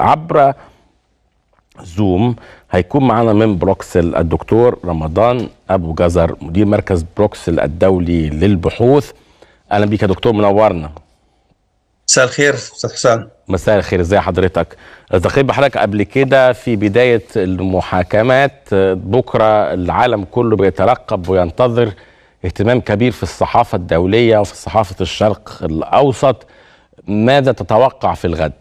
عبر زوم هيكون معنا من بروكسل الدكتور رمضان ابو جزر مدير مركز بروكسل الدولي للبحوث اهلا بيك يا دكتور منورنا مساء الخير استاذ حسام مساء الخير ازي حضرتك التقيت بحضرتك قبل كده في بدايه المحاكمات بكره العالم كله بيترقب وينتظر اهتمام كبير في الصحافه الدوليه وفي صحافه الشرق الاوسط ماذا تتوقع في الغد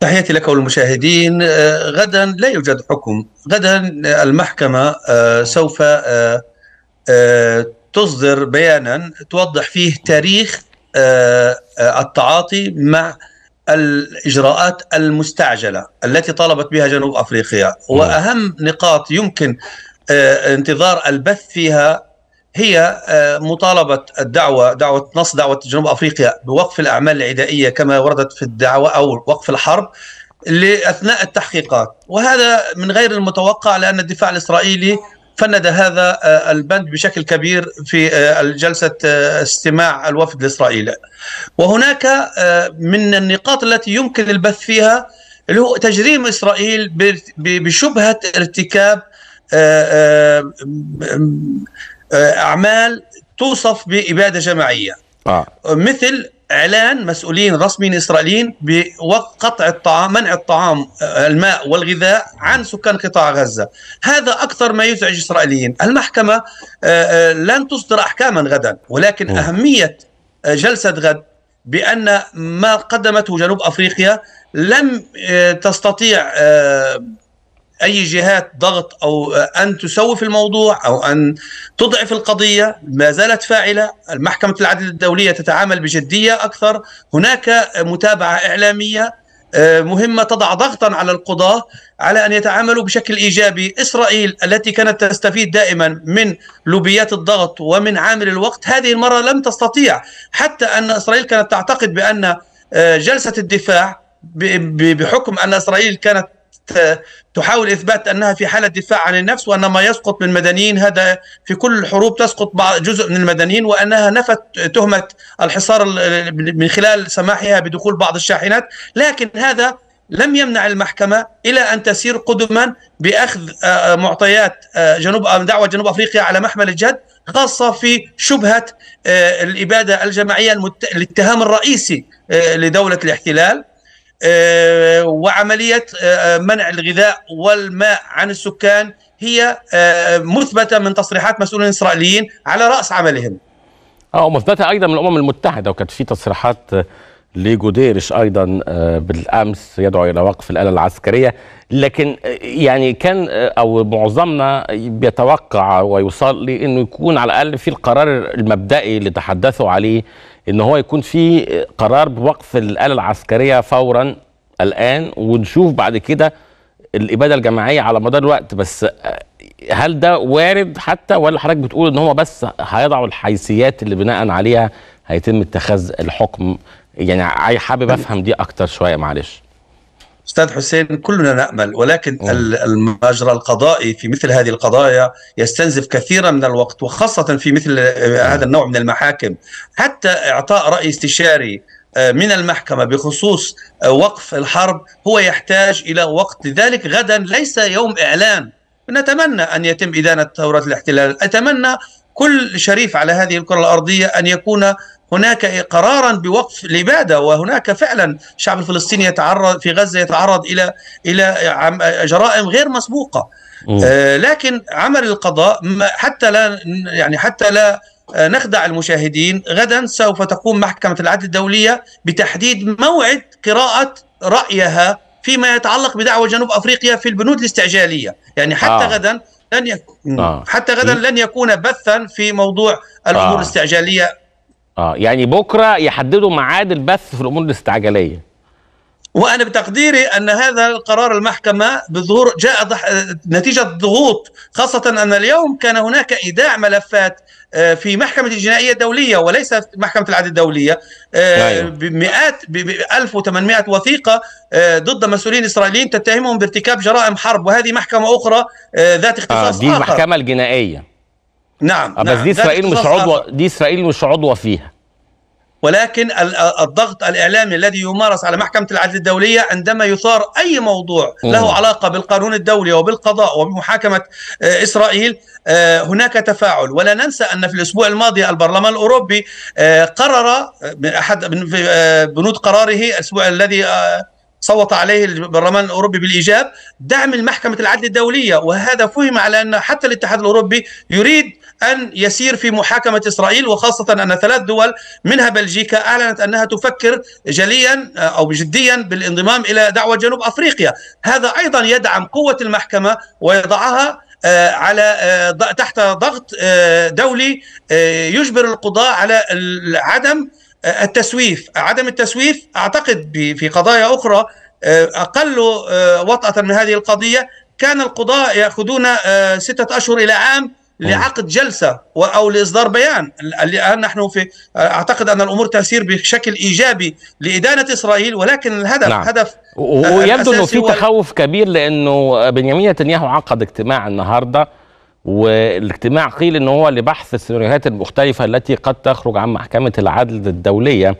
تحياتي لك والمشاهدين آه، غدا لا يوجد حكم غدا آه، المحكمة آه، سوف تصدر بيانا توضح فيه تاريخ التعاطي مع الاجراءات المستعجله التي طالبت بها جنوب افريقيا نعم. واهم نقاط يمكن انتظار البث فيها هي آه، مطالبة الدعوة دعوة نص دعوة جنوب أفريقيا بوقف الأعمال العدائية كما وردت في الدعوة أو وقف الحرب لأثناء التحقيقات وهذا من غير المتوقع لأن الدفاع الإسرائيلي فند هذا آه، البند بشكل كبير في آه، جلسة استماع الوفد الإسرائيلي وهناك من النقاط التي يمكن البث فيها اللي هو تجريم إسرائيل بشبهة ارتكاب آه، اعمال توصف باباده جماعيه آه. مثل اعلان مسؤولين رسميين اسرائيليين بقطع الطعام منع الطعام آه، الماء والغذاء عن سكان قطاع غزه هذا اكثر ما يزعج اسرائيليين المحكمه آه، لن تصدر احكاما غدا ولكن م. اهميه جلسه غد بان ما قدمته جنوب افريقيا لم تستطيع اي جهات ضغط او ان تسوف الموضوع او ان تضعف القضيه ما زالت فاعله، المحكمه العدل الدوليه تتعامل بجديه اكثر، هناك متابعه اعلاميه آه، مهمه تضع ضغطا على القضاه على ان يتعاملوا بشكل ايجابي، اسرائيل التي كانت تستفيد دائما من لوبيات الضغط ومن عامل الوقت، هذه المره لم تستطيع، حتى ان اسرائيل كانت تعتقد بان آه، جلسه الدفاع بحكم ان اسرائيل كانت تحاول إثبات أنها في حالة دفاع عن النفس وأن ما يسقط من المدنيين هذا في كل الحروب تسقط بعض جزء من المدنيين وأنها نفت تهمة الحصار من خلال سماحها بدخول بعض الشاحنات لكن هذا لم يمنع المحكمة إلى أن تسير قدما بأخذ آه، آه، معطيات آه، جنوب دعوة جنوب أفريقيا على محمل الجد خاصة في شبهة الإبادة الجماعية الاتهام الرئيسي لدولة الاحتلال آه، وعملية آه، آه، منع الغذاء والماء عن السكان هي مثبتة من تصريحات مسؤولين إسرائيليين على رأس عملهم اه مثبتة أيضا من الأمم المتحدة وكانت في تصريحات لجوديرش ايضا بالامس يدعو الى وقف الاله العسكريه لكن يعني كان او معظمنا بيتوقع ويصلي انه يكون على الاقل في القرار المبدئي اللي تحدثوا عليه ان هو يكون في قرار بوقف الاله العسكريه فورا الان ونشوف بعد كده الاباده الجماعيه على مدار الوقت بس آه، هل ده وارد حتى ولا حضرتك بتقول ان هو بس هيضعوا الحيثيات اللي بناء عليها هيتم اتخاذ الحكم يعني حابب افهم دي اكتر شويه معلش استاذ حسين كلنا نامل ولكن المجرى القضائي في مثل هذه القضايا يستنزف كثيرا من الوقت وخاصه في مثل آه، هذا النوع من المحاكم حتى اعطاء راي استشاري آه، من المحكمه بخصوص آه، وقف الحرب هو يحتاج الى وقت لذلك غدا ليس يوم اعلان نتمنى ان يتم ادانه ثوره الاحتلال اتمنى كل شريف على هذه الكره الارضيه ان يكون هناك قرارا بوقف الاباده وهناك فعلا الشعب الفلسطيني يتعرض في غزه يتعرض الى الى جرائم غير مسبوقه آه لكن عمل القضاء حتى لا يعني حتى لا آه، نخدع المشاهدين غدا سوف تقوم محكمه العدل الدوليه بتحديد موعد قراءه رايها فيما يتعلق بدعوه جنوب افريقيا في البنود الاستعجاليه يعني حتى آه. غدا لن يكون آه. حتى غدا لن يكون بثا في موضوع الامور آه. الاستعجاليه اه يعني بكره يحددوا ميعاد البث في الامور الاستعجاليه وانا بتقديري ان هذا القرار المحكمه بظهور جاء ضح... نتيجه ضغوط خاصه ان اليوم كان هناك ايداع ملفات آه، في محكمه الجنائيه الدوليه وليس محكمه العدل الدوليه آه، أيوة. بمئات ب 1800 وثيقه آه، ضد مسؤولين اسرائيليين تتهمهم بارتكاب جرائم حرب وهذه محكمه اخرى ذات اختصاص آه دي المحكمه الجنائيه نعم بس نعم. دي اسرائيل مش عضو دي اسرائيل مش عضو فيها ولكن الضغط الاعلامي الذي يمارس على محكمه العدل الدوليه عندما يثار اي موضوع له علاقه بالقانون الدولي وبالقضاء وبمحاكمه آه، اسرائيل آه، هناك تفاعل ولا ننسى ان في الاسبوع الماضي البرلمان الاوروبي آه، قرر احد بنود قراره الاسبوع الذي صوت عليه البرلمان الاوروبي بالايجاب دعم المحكمه العدل الدوليه وهذا فهم على ان حتى الاتحاد الاوروبي يريد ان يسير في محاكمه اسرائيل وخاصه ان ثلاث دول منها بلجيكا اعلنت انها تفكر جليا آه، او جديا بالانضمام الى دعوه جنوب افريقيا، هذا ايضا يدعم قوه المحكمه ويضعها آه، على آه، تحت ضغط دولي يجبر القضاء على عدم التسويف عدم التسويف أعتقد في قضايا أخرى آه، أقل آه، وطأة من هذه القضية كان القضاء يأخذون آه، ستة أشهر إلى عام لعقد جلسة أو لإصدار بيان الآن نحن في أعتقد أن الأمور تسير بشكل إيجابي لإدانة إسرائيل ولكن الهدف نعم. هدف ويبدو أنه في تخوف كبير لأنه بنيامين نتنياهو عقد اجتماع النهارده والاجتماع قيل ان هو لبحث السيناريوهات المختلفه التي قد تخرج عن محكمه العدل الدوليه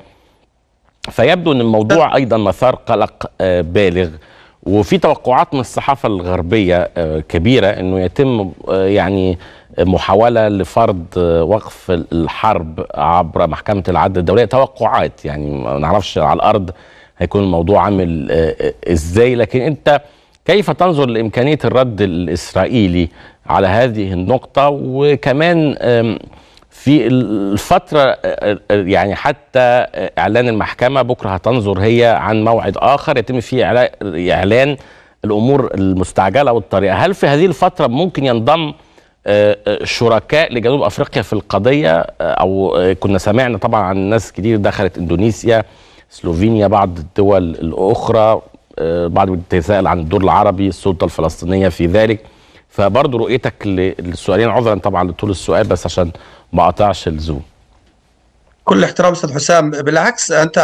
فيبدو ان الموضوع أه. ايضا مثار قلق آه، بالغ وفي توقعات من الصحافه الغربيه آه، كبيره انه يتم يعني محاوله لفرض وقف الحرب عبر محكمه العدل الدوليه توقعات يعني ما نعرفش على الارض هيكون الموضوع عامل ازاي لكن انت كيف تنظر لامكانيه الرد الاسرائيلي على هذه النقطة وكمان في الفترة يعني حتى إعلان المحكمة بكرة هتنظر هي عن موعد آخر يتم فيه إعلان الأمور المستعجلة والطارئة هل في هذه الفترة ممكن ينضم شركاء لجنوب أفريقيا في القضية أو كنا سمعنا طبعا عن ناس كتير دخلت إندونيسيا سلوفينيا بعض الدول الأخرى بعض بيتساءل عن الدور العربي السلطة الفلسطينية في ذلك فبرضه رؤيتك للسؤالين عذرا طبعا لطول السؤال بس عشان ما اقطعش الزوم كل احترام استاذ حسام بالعكس انت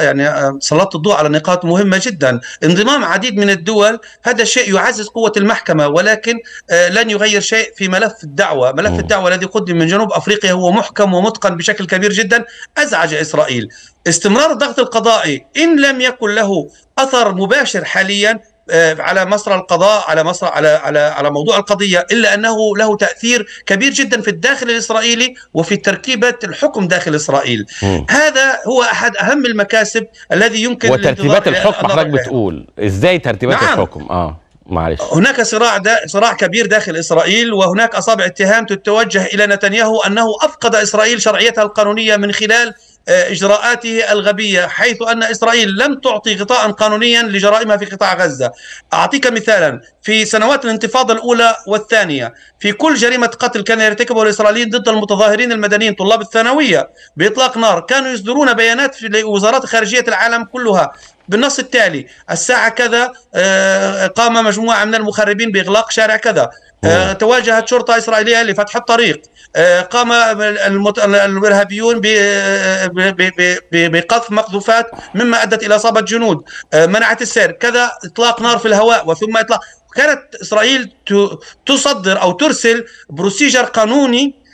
يعني سلطت آه، الضوء على نقاط مهمه جدا انضمام عديد من الدول هذا شيء يعزز قوه المحكمه ولكن آه، لن يغير شيء في ملف الدعوه ملف الدعوه الذي قدم من جنوب افريقيا هو محكم ومتقن بشكل كبير جدا ازعج اسرائيل استمرار الضغط القضائي ان لم يكن له اثر مباشر حاليا آه، على مسرى القضاء على مسرى على على على موضوع القضيه الا انه له تاثير كبير جدا في الداخل الاسرائيلي وفي تركيبه الحكم داخل اسرائيل م. هذا هو احد اهم المكاسب الذي يمكن وترتيبات الحكم آه، حضرتك بتقول ازاي ترتيبات نعم. الحكم اه معلش هناك صراع دا صراع كبير داخل اسرائيل وهناك اصابع اتهام تتوجه الى نتنياهو انه افقد اسرائيل شرعيتها القانونيه من خلال آه، اجراءاته الغبيه حيث ان اسرائيل لم تعطي غطاء قانونيا لجرائمها في قطاع غزه. اعطيك مثالا في سنوات الانتفاضه الاولى والثانيه في كل جريمه قتل كان يرتكبها الاسرائيليين ضد المتظاهرين المدنيين طلاب الثانويه باطلاق نار كانوا يصدرون بيانات وزارات خارجيه العالم كلها بالنص التالي الساعة كذا آه، قام مجموعة من المخربين بإغلاق شارع كذا آه، تواجهت شرطة إسرائيلية لفتح الطريق آه، قام الارهابيون بقذف مقذوفات مما ادت الى اصابه جنود آه، منعت السير كذا اطلاق نار في الهواء وثم اطلاق كانت اسرائيل تصدر او ترسل بروسيجر قانوني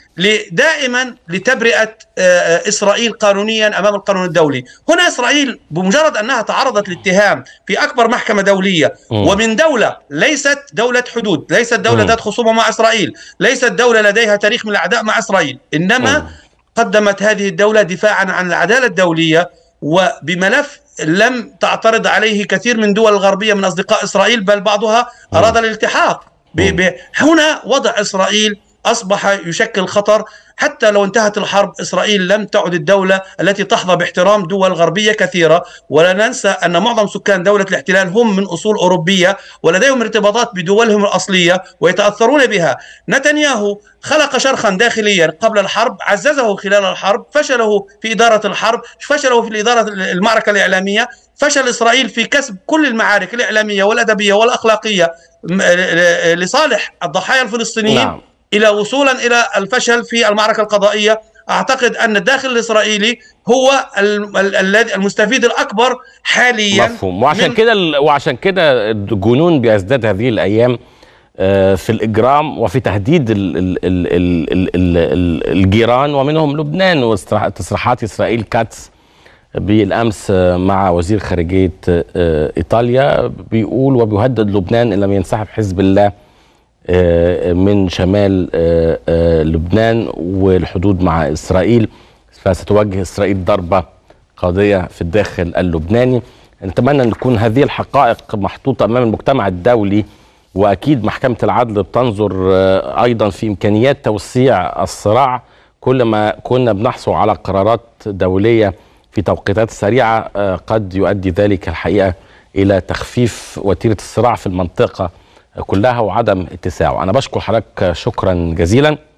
دائما لتبرئه آه، آه، اسرائيل قانونيا امام القانون الدولي، هنا اسرائيل بمجرد انها تعرضت لاتهام في اكبر محكمه دوليه ومن دوله ليست دوله حدود، ليست دوله ذات خصومه مع اسرائيل، ليست دوله لديها تاريخ من الاعداء مع اسرائيل، انما قدمت هذه الدوله دفاعا عن العداله الدوليه وبملف لم تعترض عليه كثير من دول الغربيه من اصدقاء اسرائيل بل بعضها اراد الالتحاق. هنا وضع اسرائيل أصبح يشكل خطر حتى لو انتهت الحرب إسرائيل لم تعد الدولة التي تحظى باحترام دول غربية كثيرة ولا ننسى أن معظم سكان دولة الاحتلال هم من أصول أوروبية ولديهم ارتباطات بدولهم الأصلية ويتأثرون بها نتنياهو خلق شرخا داخليا قبل الحرب عززه خلال الحرب فشله في إدارة الحرب فشله في إدارة المعركة الإعلامية فشل إسرائيل في كسب كل المعارك الإعلامية والأدبية والأخلاقية لصالح الضحايا الفلسطينيين نعم. الى وصولا الى الفشل في المعركه القضائيه اعتقد ان الداخل الاسرائيلي هو الذي المستفيد الاكبر حاليا مفهوم وعشان كده وعشان كده الجنون بيزداد هذه الايام آه، في الاجرام وفي تهديد الجيران ومنهم لبنان وتصريحات اسرائيل كاتس بالامس آه، مع وزير خارجيه آه، ايطاليا بيقول وبيهدد لبنان ان لم ينسحب حزب الله آه، من شمال آه، آه، لبنان والحدود مع إسرائيل فستواجه إسرائيل ضربة قاضية في الداخل اللبناني نتمنى أن تكون هذه الحقائق محطوطة أمام المجتمع الدولي وأكيد محكمة العدل بتنظر أيضا في إمكانيات توسيع الصراع كل ما كنا بنحصل على قرارات دولية في توقيتات سريعة قد يؤدي ذلك الحقيقة إلى تخفيف وتيرة الصراع في المنطقة كلها وعدم اتساعه انا بشكر حضرتك شكرا جزيلا